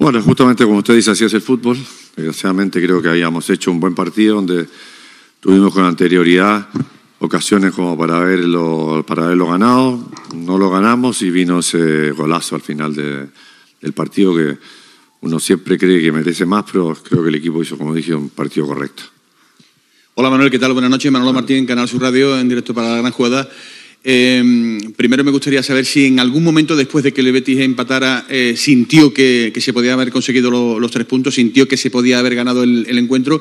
Bueno, justamente como usted dice, así es el fútbol. Desgraciadamente creo que habíamos hecho un buen partido donde tuvimos con anterioridad ocasiones como para haberlo, para haberlo ganado. No lo ganamos y vino ese golazo al final del partido que uno siempre cree que merece más, pero creo que el equipo hizo, como dije, un partido correcto. Hola Manuel, ¿qué tal? Buenas noches. Manuel Martín, Canal Sur Radio, en directo para la gran jugada. Em, primero me gustaría saber si en algún momento después de que el Betis empatara eh, sintió que, se podía haber conseguido los tres puntos, sintió que se podía haber ganado el, encuentro.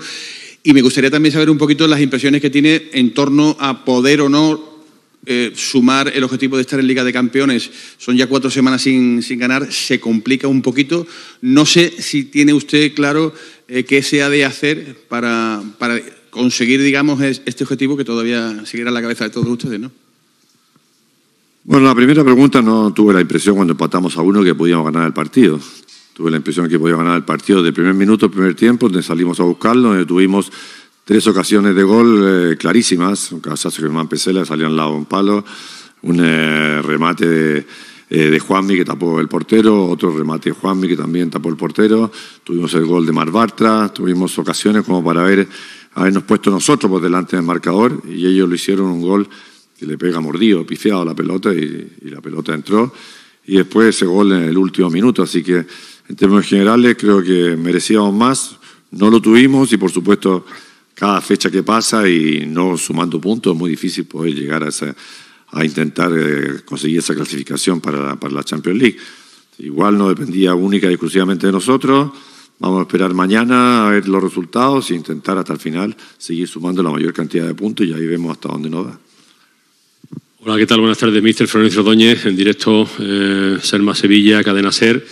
Y me gustaría también saber un poquito las impresiones que tiene en torno a poder o no eh, sumar el objetivo de estar en Liga de Campeones. Son ya cuatro semanas sin, ganar, se complica un poquito. No sé si tiene usted claro eh, qué se ha de hacer para, conseguir, digamos, este objetivo que todavía seguirá en la cabeza de todos ustedes, ¿no? Bueno, la primera pregunta no tuve la impresión cuando empatamos a uno que podíamos ganar el partido. Tuve la impresión que podíamos ganar el partido del primer minuto, el primer tiempo, donde salimos a buscarlo, donde tuvimos tres ocasiones de gol eh, clarísimas. Un que Germán Pesela salió al lado de un palo, un eh, remate eh, de, Juanmi que tapó el portero, otro remate de Juanmi que también tapó el portero, tuvimos el gol de Mar tuvimos ocasiones como para habernos puesto nosotros por delante del marcador y ellos lo hicieron un gol que le pega mordido, pifiado la pelota y, la pelota entró. Y después ese gol en el último minuto. Así que en términos generales creo que merecíamos más. No lo tuvimos y por supuesto cada fecha que pasa y no sumando puntos es muy difícil poder llegar a, intentar eh, conseguir esa clasificación para, para la Champions League. Igual no dependía única y exclusivamente de nosotros. Vamos a esperar mañana a ver los resultados e intentar hasta el final seguir sumando la mayor cantidad de puntos y ahí vemos hasta dónde nos va. Hola, ¿qué tal? Buenas tardes, Mister Florencio Rodóñez, en directo Selma eh, Serma Sevilla, Cadena Ser.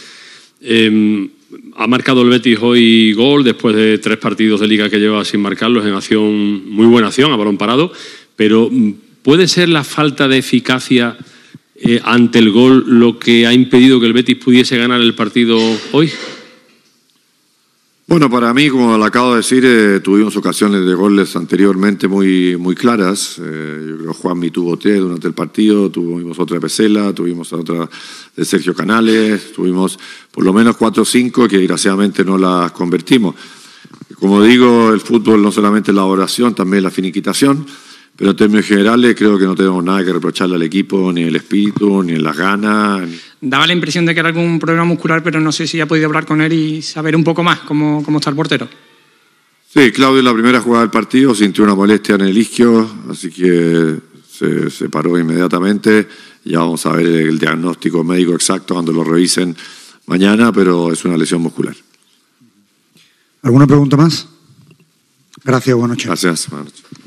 Em, ha marcado el Betis hoy gol después de tres partidos de liga que lleva sin marcarlos en acción, muy buena acción, a balón parado, pero mm, ¿puede ser la falta de eficacia eh, ante el gol lo que ha impedido que el Betis pudiese ganar el partido hoy? Bueno, para mí, como le acabo de decir, eh, tuvimos ocasiones de goles anteriormente muy, claras. Eh, yo creo Juanmi tuvo tres durante el partido, tuvimos otra de Pesela, tuvimos otra de Sergio Canales, tuvimos por lo menos cuatro o cinco que desgraciadamente no las convertimos. Como digo, el fútbol no solamente es la oración, también la finiquitación. Pero en términos generales creo que no tenemos nada que reprocharle al equipo, ni el espíritu, ni en las ganas. Daba la impresión de que era algún problema muscular, pero no sé si ha podido hablar con él y saber un poco más cómo, está el portero. Sí, Claudio en la primera jugada del partido sintió una molestia en el isquio, así que se, se paró inmediatamente. Ya vamos a ver el diagnóstico médico exacto cuando lo revisen mañana, pero es una lesión muscular. ¿Alguna pregunta más? Gracias, buenas noches. Gracias, buenas noches.